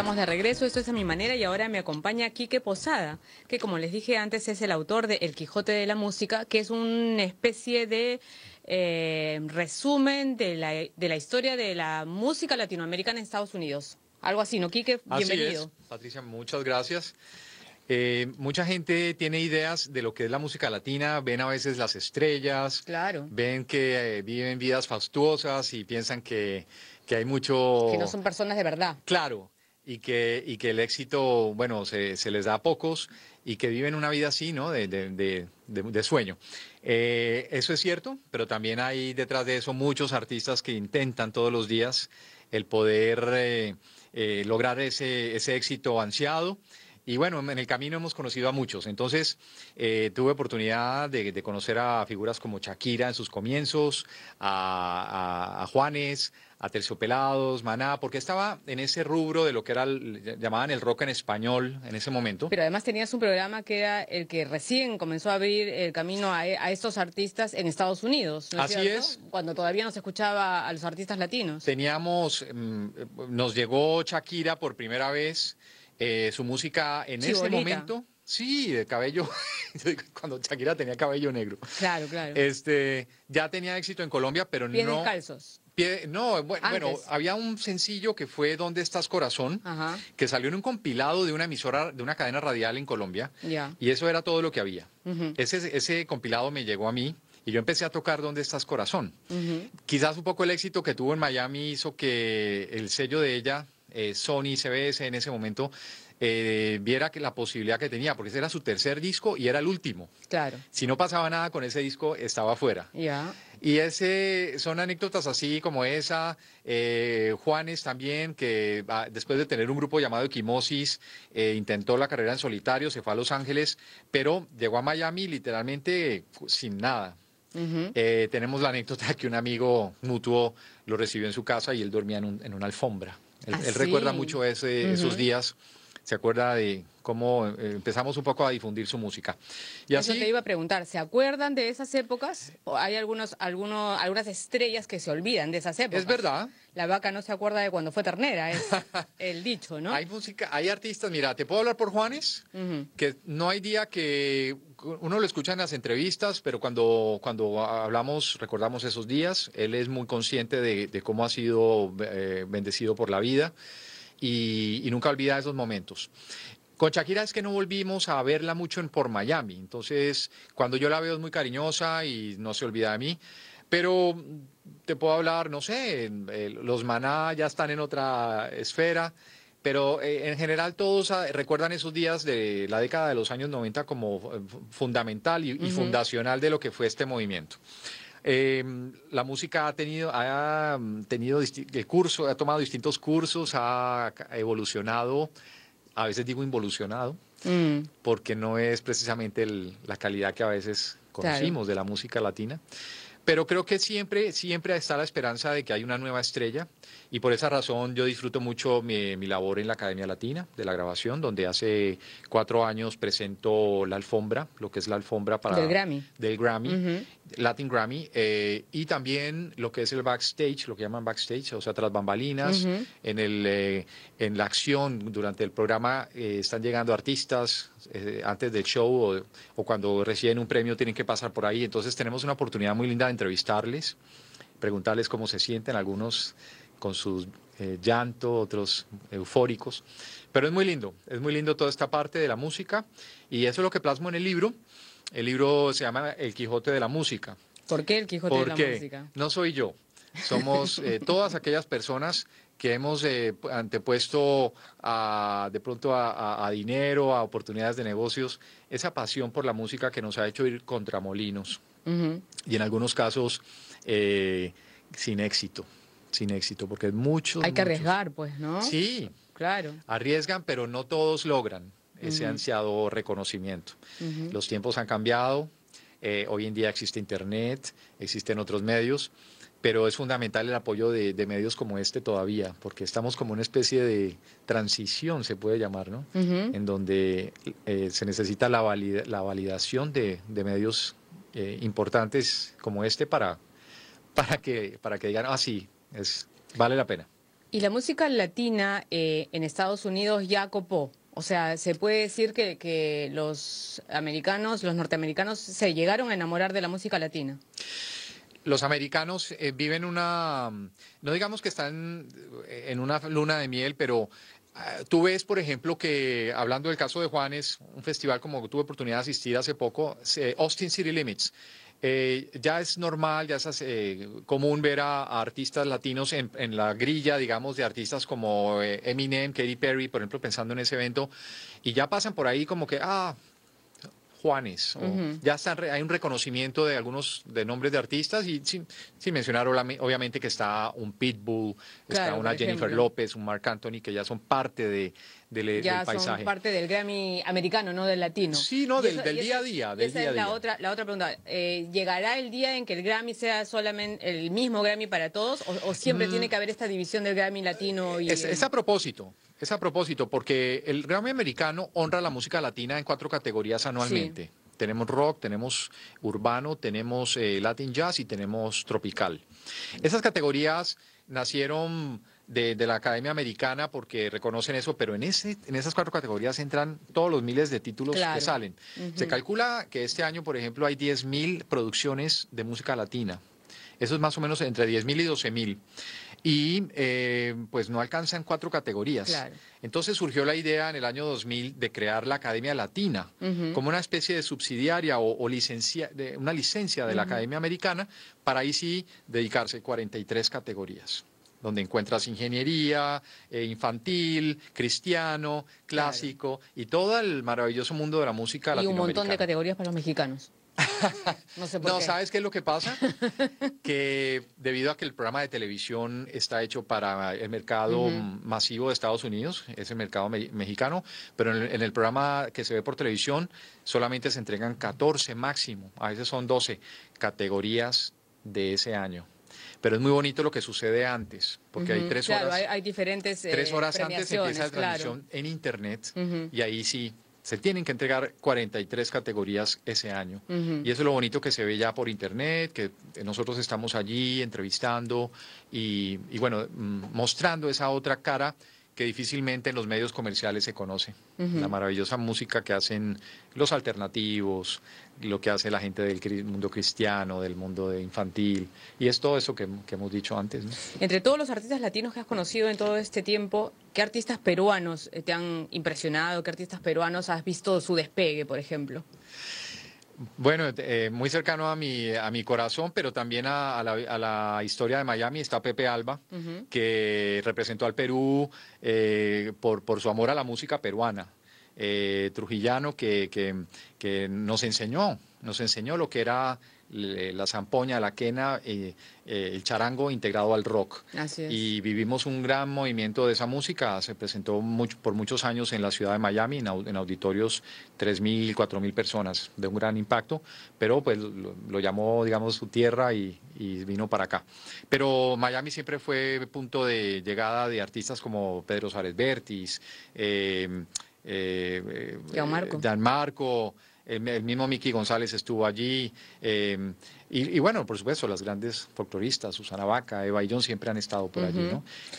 Estamos de regreso, esto es a mi manera y ahora me acompaña Quique Posada, que como les dije antes es el autor de El Quijote de la Música, que es una especie de eh, resumen de la, de la, historia de la música latinoamericana en Estados Unidos. Algo así, ¿no, Quique? Bienvenido. Así Patricia, muchas gracias. Eh, mucha gente tiene ideas de lo que es la música latina, ven a veces las estrellas, ven que eh, viven vidas fastuosas y piensan que, que hay mucho... Que no son personas de verdad. Claro, y que, y que el éxito, bueno, se, les da a pocos y que viven una vida así, ¿no? De, sueño. Eh, eso es cierto, pero también hay detrás de eso muchos artistas que intentan todos los días el poder eh, eh, lograr ese, ese éxito ansiado. Y bueno, en el camino hemos conocido a muchos. Entonces, eh, tuve oportunidad de, conocer a figuras como Shakira en sus comienzos, a, a, a Juanes, a Terciopelados, Maná, porque estaba en ese rubro de lo que era llamaban el rock en español en ese momento. Pero además tenías un programa que era el que recién comenzó a abrir el camino a, e, estos artistas en Estados Unidos. Así es. Cuando todavía no se escuchaba a los artistas latinos. Teníamos, mm, eh, nos llegó Shakira por primera vez. Eh, su música en ese momento, sí, de cabello, cuando Shakira tenía cabello negro. Claro, claro. Este, ya tenía éxito en Colombia, pero no. Descalzos. calzos? no, bueno, había un sencillo que fue ¿Dónde estás corazón? que salió en un compilado de una emisora, de una cadena radial en Colombia. Y eso era todo lo que había. ese, compilado me llegó a mí. Y yo empecé a tocar ¿Dónde estás corazón? Quizás un poco el éxito que tuvo en Miami hizo que el sello de ella eh, Sony CBS en ese momento eh, viera que la posibilidad que tenía, porque ese era su tercer disco y era el último. Claro. Si no pasaba nada con ese disco, estaba fuera. Y ese, son anécdotas así como esa. Eh, Juanes también, que ah, después de tener un grupo llamado Equimosis, intentó la carrera en solitario, se fue a Los Ángeles, pero llegó a Miami literalmente pues, sin nada. tenemos la anécdota que un amigo mutuo lo recibió en su casa y él dormía en una alfombra. Él, recuerda mucho esos días, se acuerda de cómo eh, empezamos un poco a difundir su música. Y Eso así, te iba a preguntar, ¿se acuerdan de esas épocas? ¿O hay algunos, algunos, algunas estrellas que se olvidan de esas épocas? Es verdad. La vaca no se acuerda de cuando fue ternera, es el dicho, ¿no? Hay música, hay artistas, mira, te puedo hablar por Juanes, que no hay día que uno lo escucha en las entrevistas, pero cuando, cuando hablamos, recordamos esos días, él es muy consciente de, cómo ha sido eh, bendecido por la vida y, y nunca olvida esos momentos. Con Shakira es que no volvimos a verla mucho en, por Miami, entonces cuando yo la veo es muy cariñosa y no se olvida de mí, pero te puedo hablar, no sé, eh, los maná ya están en otra esfera. Pero eh, en general todos ah, recuerdan esos días de la década de los años 90 como eh, fundamental y, fundacional de lo que fue este movimiento. Em, la música ha tenido, ha mm, tenido el curso, ha tomado distintos cursos, ha evolucionado, a veces digo involucionado, mm. porque no es precisamente la calidad que a veces conocimos de la música latina. Pero creo que siempre, siempre está la esperanza de que hay una nueva estrella y por esa razón yo disfruto mucho mi, labor en la Academia Latina de la grabación, donde hace cuatro años presento la alfombra, lo que es la alfombra para... Del Grammy. Del Grammy, Latin Grammy, eh, y también lo que es el backstage, lo que llaman backstage, o sea, tras bambalinas, en, el, eh, en la acción durante el programa eh, están llegando artistas, eh, antes del show o, cuando reciben un premio tienen que pasar por ahí. Entonces tenemos una oportunidad muy linda de entrevistarles, preguntarles cómo se sienten, algunos con sus eh, llanto, otros eufóricos. Pero es muy lindo, es muy lindo toda esta parte de la música y eso es lo que plasmo en el libro. El libro se llama El Quijote de la Música. ¿Por qué El Quijote de la Música? No soy yo, somos eh, todas aquellas personas que hemos eh, antepuesto de pronto a, dinero, a oportunidades de negocios, esa pasión por la música que nos ha hecho ir contra molinos y en algunos casos eh, sin éxito, sin éxito, porque muchos... Hay que arriesgar, pues, ¿no? Sí, claro. Arriesgan, pero no todos logran ese ansiado reconocimiento. Los tiempos han cambiado, eh, hoy en día existe Internet, existen otros medios pero es fundamental el apoyo de, medios como este todavía, porque estamos como una especie de transición, se puede llamar, ¿no? En donde eh, se necesita la, la validación de, medios eh, importantes como este para, para, que, para que digan, ah, sí, es, vale la pena. Y la música latina eh, en Estados Unidos ya copó. O sea, se puede decir que, que los americanos, los norteamericanos, se llegaron a enamorar de la música latina los americanos eh, viven una, no digamos que están eh, en una luna de miel, pero ah, tú ves, por ejemplo, que hablando del caso de Juanes, un festival como tuve oportunidad de asistir hace poco, Austin City Limits. Eh, ya es normal, ya es común ver a, artistas latinos en, la grilla, digamos, de artistas como Eminem, Katy Perry, por ejemplo, pensando en ese evento, y ya pasan por ahí como que, ah, Juanes. Ya están, hay un reconocimiento de algunos de nombres de artistas y sin, mencionar obviamente que está un Pitbull, está una Jennifer López, un Marc Anthony, que ya son parte de, del, e, ya son parte del Grammy americano, no del latino. Sí, no, del, día a día. Del esa es la, Otra, la otra pregunta. Eh, ¿Llegará el día en que el Grammy sea solamente el mismo Grammy para todos o, siempre mm. tiene que haber esta división del Grammy latino? Y, es, es a propósito. Es a propósito, porque el Grammy americano honra la música latina en cuatro categorías anualmente. Tenemos rock, tenemos urbano, tenemos eh, Latin jazz y tenemos tropical. Esas categorías nacieron de, la Academia Americana porque reconocen eso, pero en, en esas cuatro categorías entran todos los miles de títulos que salen. Se calcula que este año, por ejemplo, hay 10.000 producciones de música latina. Eso es más o menos entre 10.000 y 12.000 y eh, pues no alcanzan cuatro categorías. Entonces surgió la idea en el año 2000 de crear la Academia Latina como una especie de subsidiaria o, licencia, de, una licencia de la Academia Americana para ahí sí dedicarse 43 categorías donde encuentras ingeniería, eh, infantil, cristiano, clásico y todo el maravilloso mundo de la música Y un montón de categorías para los mexicanos. No, no ¿sabes qué es lo que pasa? que debido a que el programa de televisión está hecho para el mercado masivo de Estados Unidos, es el mercado mexicano, pero en el, programa que se ve por televisión solamente se entregan 14 máximo, a veces son 12 categorías de ese año. Pero es muy bonito lo que sucede antes, porque hay tres horas. Hay, hay diferentes. Tres eh, horas antes empieza la transmisión en Internet y ahí sí se tienen que entregar 43 categorías ese año. Y eso es lo bonito que se ve ya por internet, que nosotros estamos allí entrevistando y, y bueno, mm, mostrando esa otra cara que difícilmente en los medios comerciales se conoce. La maravillosa música que hacen los alternativos, lo que hace la gente del mundo cristiano, del mundo infantil, y es todo eso que, hemos dicho antes. Entre todos los artistas latinos que has conocido en todo este tiempo, ¿qué artistas peruanos te han impresionado? ¿Qué artistas peruanos has visto su despegue, por ejemplo? Bueno, eh, muy cercano a mi, a mi corazón, pero también a, la, historia de Miami está Pepe Alba, que representó al Perú eh, por, su amor a la música peruana. Eh, trujillano que, que, que nos enseñó, nos enseñó lo que era la zampoña, la quena, eh, eh, el charango integrado al rock. Así es. Y vivimos un gran movimiento de esa música. Se presentó mucho, por muchos años en la ciudad de Miami, en, en auditorios 3.000, 4.000 personas, de un gran impacto, pero pues lo, llamó, digamos, su tierra y, vino para acá. Pero Miami siempre fue punto de llegada de artistas como Pedro Sárez Bertis, Dan eh, Marco el, mismo Miki González estuvo allí. Em, y, bueno, por supuesto, las grandes folcloristas, Susana Baca, Eva y John, siempre han estado por allí,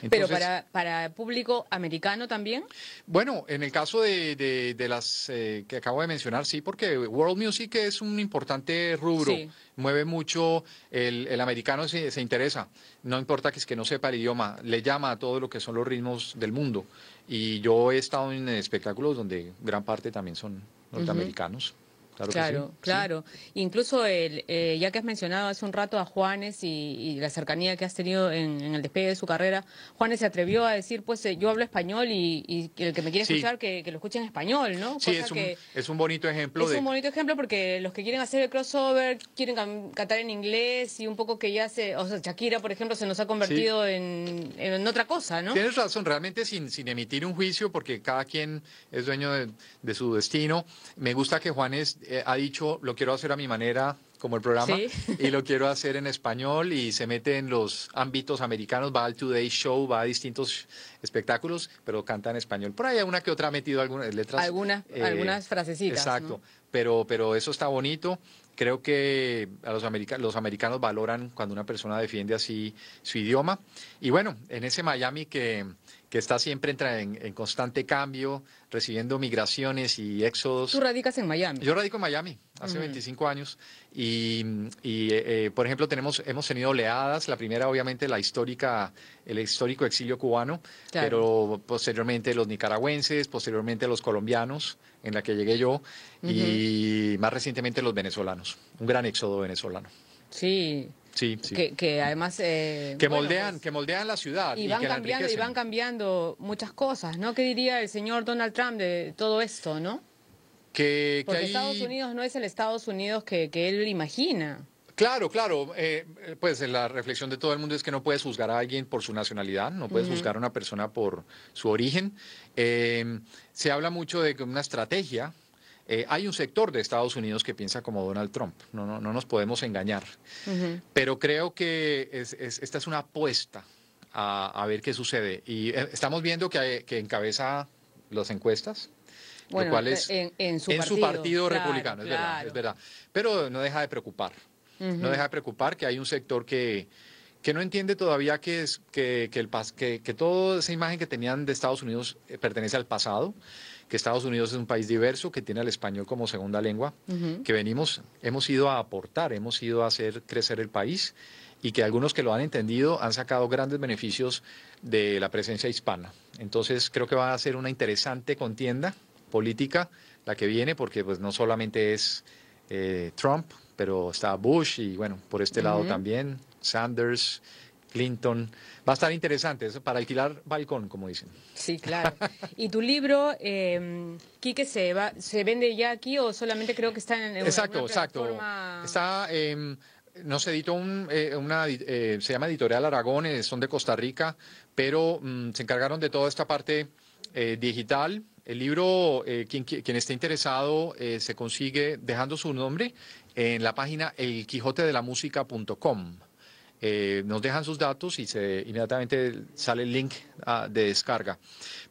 Pero para, el público americano también. Bueno, en el caso de, las eh, que acabo de mencionar, sí, porque World Music es un importante rubro. mueve mucho, el, americano se, se, interesa, no importa que es que no sepa el idioma, le llama a todo lo que son los ritmos del mundo. Y yo he estado en espectáculos donde gran parte también son norteamericanos. Claro, claro. Incluso, el, eh, ya que has mencionado hace un rato a Juanes y, la cercanía que has tenido en, el despegue de su carrera, Juanes se atrevió a decir, pues eh, yo hablo español y, el que me quiere escuchar, que, lo escuche en español, ¿no? es un, bonito ejemplo. Es un bonito ejemplo porque los que quieren hacer el crossover quieren cantar en inglés y un poco que ya se... O sea, Shakira, por ejemplo, se nos ha convertido en, otra cosa, ¿no? Tienes razón, realmente sin, emitir un juicio porque cada quien es dueño de su destino. Me gusta que Juanes eh, ha dicho, lo quiero hacer a mi manera, como el programa, y lo quiero hacer en español y se mete en los ámbitos americanos, va al Today Show, va a distintos espectáculos, pero canta en español. Por ahí una que otra ha metido algunas eh, letras. Algunas, eh, algunas frasecitas. Exacto, pero, pero eso está bonito. Creo que a los, los americanos valoran cuando una persona defiende así su idioma. Y bueno, en ese Miami que que está siempre en, en, constante cambio, recibiendo migraciones y éxodos. ¿Tú radicas en Miami? Yo radico en Miami hace 25 años y, eh, eh, por ejemplo, tenemos, hemos tenido oleadas. La primera, obviamente, la histórica, el histórico exilio cubano, pero posteriormente los nicaragüenses, posteriormente los colombianos, en la que llegué yo, y más recientemente los venezolanos. Un gran éxodo venezolano. Sí, que, además... Eh, que, moldean, que moldean la ciudad. Y, van, cambiando, y van cambiando muchas cosas, ¿no? ¿Qué diría el señor Donald Trump de todo esto, no? Que, Estados Unidos no es el Estados Unidos que, que él imagina. Claro, claro. Eh, pues la reflexión de todo el mundo es que no puedes juzgar a alguien por su nacionalidad, no puedes juzgar a una persona por su origen. Eh, se habla mucho de una estrategia eh, hay un sector de Estados Unidos que piensa como Donald Trump, no, no, no nos podemos engañar, pero creo que esta es una apuesta a, ver qué sucede. Y eh, estamos viendo eh, que, encabeza las encuestas, bueno, cual es en, su, partido, republicano, es, verdad, Pero no deja de preocupar, no deja de preocupar que hay un sector que que no entiende todavía que, es, que, el, que, que toda esa imagen que tenían de Estados Unidos pertenece al pasado que Estados Unidos es un país diverso, que tiene al español como segunda lengua, que venimos, hemos ido a aportar, hemos ido a hacer crecer el país y que algunos que lo han entendido han sacado grandes beneficios de la presencia hispana. Entonces creo que va a ser una interesante contienda política la que viene, porque pues no solamente es eh, Trump, pero está Bush y bueno, por este lado también Sanders, Clinton. Va a estar interesante, es para alquilar balcón, como dicen. Sí, claro. ¿Y tu libro, eh, Quique, se, va, se vende ya aquí o solamente creo que está en el Exacto, exacto. Está... Em, no se editó un, eh, una, eh, se llama Editorial Aragón, eh, son de Costa Rica, pero mm, se encargaron de toda esta parte digital. El libro, quien, quien, esté interesado, se consigue dejando su nombre en la página elquijotedelamusica.com. Eh, nos dejan sus datos y se, inmediatamente sale el link ah, de descarga.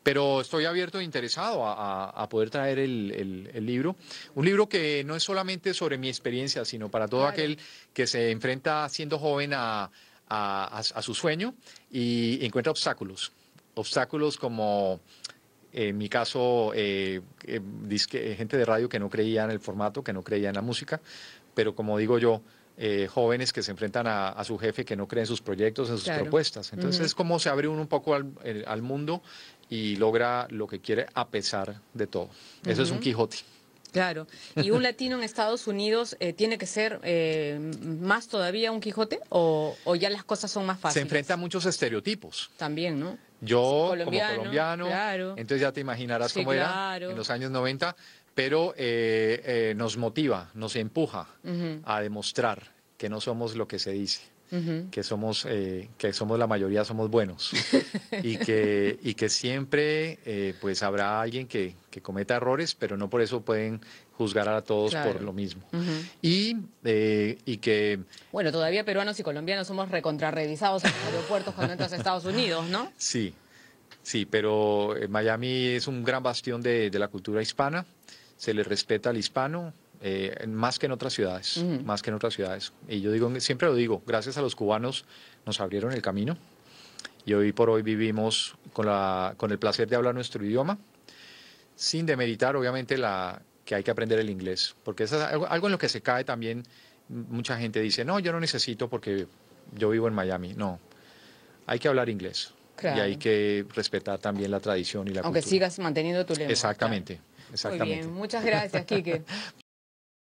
Pero estoy abierto e interesado a, poder traer el, libro. Un libro que no es solamente sobre mi experiencia, sino para todo aquel que se enfrenta siendo joven a, su sueño y encuentra obstáculos. Obstáculos como... En mi caso, eh, eh, gente de radio que no creía en el formato, que no creía en la música, pero como digo yo, eh, jóvenes que se enfrentan a, su jefe que no cree en sus proyectos, en sus propuestas. Entonces es como se abre uno un poco al, mundo y logra lo que quiere a pesar de todo. Eso es un Quijote. Claro. ¿Y un latino en Estados Unidos eh, tiene que ser eh, más todavía un Quijote o, o, ya las cosas son más fáciles? Se enfrenta a muchos estereotipos. También, ¿no? Yo, como colombiano, entonces ya te imaginarás cómo era en los años 90, pero eh, eh, nos motiva, nos empuja a demostrar que no somos lo que se dice que, somos, eh, que somos la mayoría, somos buenos y, que, y que siempre eh, pues habrá alguien que, que, cometa errores, pero no por eso pueden juzgar a todos por lo mismo. y, eh, y que... Bueno, todavía peruanos y colombianos somos recontrarrevisados en los aeropuertos cuando entras a Estados Unidos, ¿no? Sí, sí, pero Miami es un gran bastión de, de la cultura hispana se le respeta al hispano, eh, más que en otras ciudades, más que en otras ciudades. Y yo digo, siempre lo digo, gracias a los cubanos nos abrieron el camino y hoy por hoy vivimos con, la, con el placer de hablar nuestro idioma, sin demeritar obviamente la, que hay que aprender el inglés, porque es algo, en lo que se cae también, mucha gente dice, no, yo no necesito porque yo vivo en Miami, no, hay que hablar inglés. Y hay que respetar también la tradición y la Aunque sigas manteniendo tu lengua. Exactamente. Exactamente. Muy bien, muchas gracias, Kike